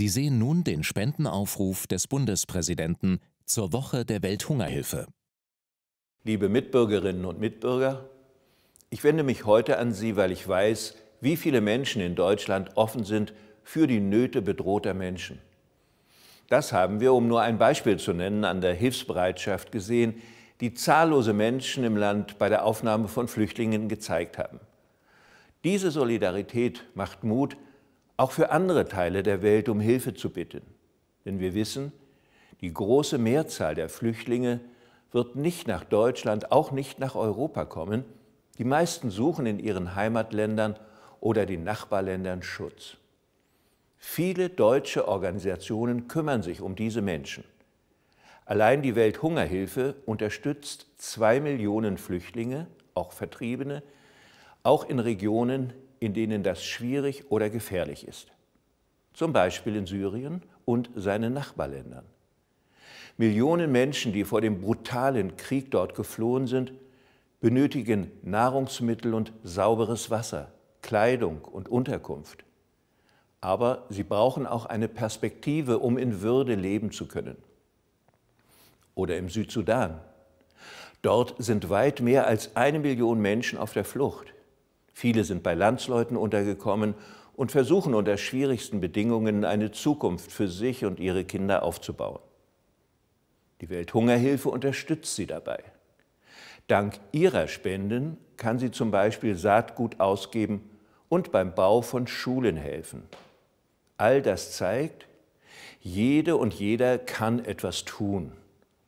Sie sehen nun den Spendenaufruf des Bundespräsidenten zur Woche der Welthungerhilfe. Liebe Mitbürgerinnen und Mitbürger, ich wende mich heute an Sie, weil ich weiß, wie viele Menschen in Deutschland offen sind für die Nöte bedrohter Menschen. Das haben wir, um nur ein Beispiel zu nennen, an der Hilfsbereitschaft gesehen, die zahllose Menschen im Land bei der Aufnahme von Flüchtlingen gezeigt haben. Diese Solidarität macht Mut, auch für andere Teile der Welt um Hilfe zu bitten. Denn wir wissen, die große Mehrzahl der Flüchtlinge wird nicht nach Deutschland, auch nicht nach Europa kommen. Die meisten suchen in ihren Heimatländern oder den Nachbarländern Schutz. Viele deutsche Organisationen kümmern sich um diese Menschen. Allein die Welthungerhilfe unterstützt zwei Millionen Flüchtlinge, auch Vertriebene, auch in Regionen, in denen das schwierig oder gefährlich ist. Zum Beispiel in Syrien und seinen Nachbarländern. Millionen Menschen, die vor dem brutalen Krieg dort geflohen sind, benötigen Nahrungsmittel und sauberes Wasser, Kleidung und Unterkunft. Aber sie brauchen auch eine Perspektive, um in Würde leben zu können. Oder im Südsudan. Dort sind weit mehr als eine Million Menschen auf der Flucht. Viele sind bei Landsleuten untergekommen und versuchen unter schwierigsten Bedingungen eine Zukunft für sich und ihre Kinder aufzubauen. Die Welthungerhilfe unterstützt sie dabei. Dank ihrer Spenden kann sie zum Beispiel Saatgut ausgeben und beim Bau von Schulen helfen. All das zeigt, jede und jeder kann etwas tun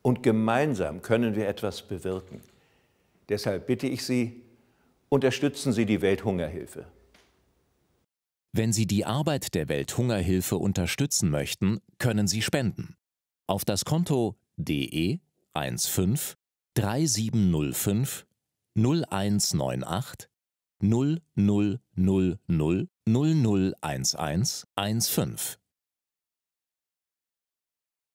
und gemeinsam können wir etwas bewirken. Deshalb bitte ich Sie, unterstützen Sie die Welthungerhilfe. Wenn Sie die Arbeit der Welthungerhilfe unterstützen möchten, können Sie spenden. Auf das Konto DE 15 3705 0198 0000 0011 15.